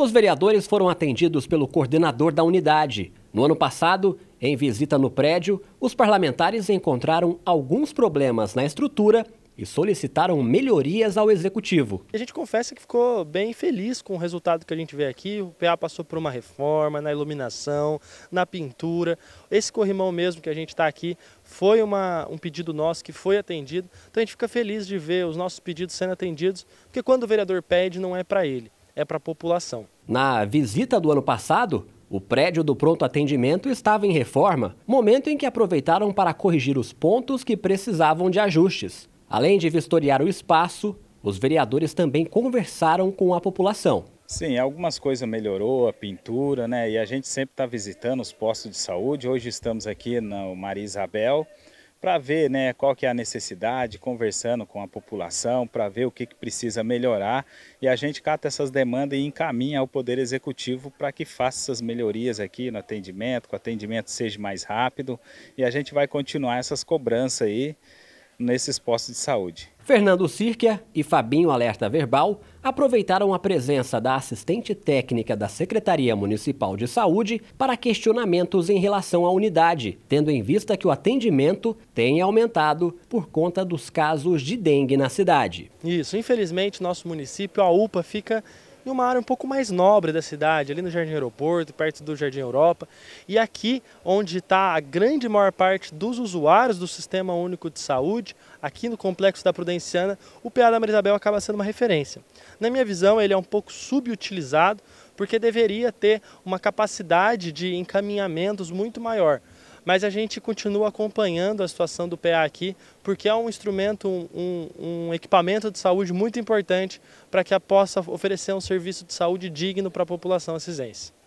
Os vereadores foram atendidos pelo coordenador da unidade. No ano passado, em visita no prédio, os parlamentares encontraram alguns problemas na estrutura e solicitaram melhorias ao executivo. A gente confessa que ficou bem feliz com o resultado que a gente vê aqui. O PA passou por uma reforma na iluminação, na pintura. Esse corrimão mesmo que a gente está aqui foi uma, um pedido nosso que foi atendido. Então a gente fica feliz de ver os nossos pedidos sendo atendidos, porque quando o vereador pede, não é para ele é para a população. Na visita do ano passado, o prédio do pronto atendimento estava em reforma, momento em que aproveitaram para corrigir os pontos que precisavam de ajustes. Além de vistoriar o espaço, os vereadores também conversaram com a população. Sim, algumas coisas melhorou, a pintura, né? E a gente sempre está visitando os postos de saúde. Hoje estamos aqui no Maria Isabel, para ver né, qual que é a necessidade, conversando com a população, para ver o que, que precisa melhorar. E a gente cata essas demandas e encaminha ao Poder Executivo para que faça essas melhorias aqui no atendimento, que o atendimento seja mais rápido. E a gente vai continuar essas cobranças aí nesses postos de saúde. Fernando Sirquia e Fabinho Alerta Verbal aproveitaram a presença da assistente técnica da Secretaria Municipal de Saúde para questionamentos em relação à unidade, tendo em vista que o atendimento tem aumentado por conta dos casos de dengue na cidade. Isso, infelizmente, nosso município, a UPA fica em uma área um pouco mais nobre da cidade, ali no Jardim Aeroporto, perto do Jardim Europa. E aqui, onde está a grande maior parte dos usuários do Sistema Único de Saúde, aqui no Complexo da Prudenciana, o PA da Marisabel acaba sendo uma referência. Na minha visão, ele é um pouco subutilizado, porque deveria ter uma capacidade de encaminhamentos muito maior mas a gente continua acompanhando a situação do PA aqui, porque é um instrumento, um, um equipamento de saúde muito importante para que possa oferecer um serviço de saúde digno para a população assisense.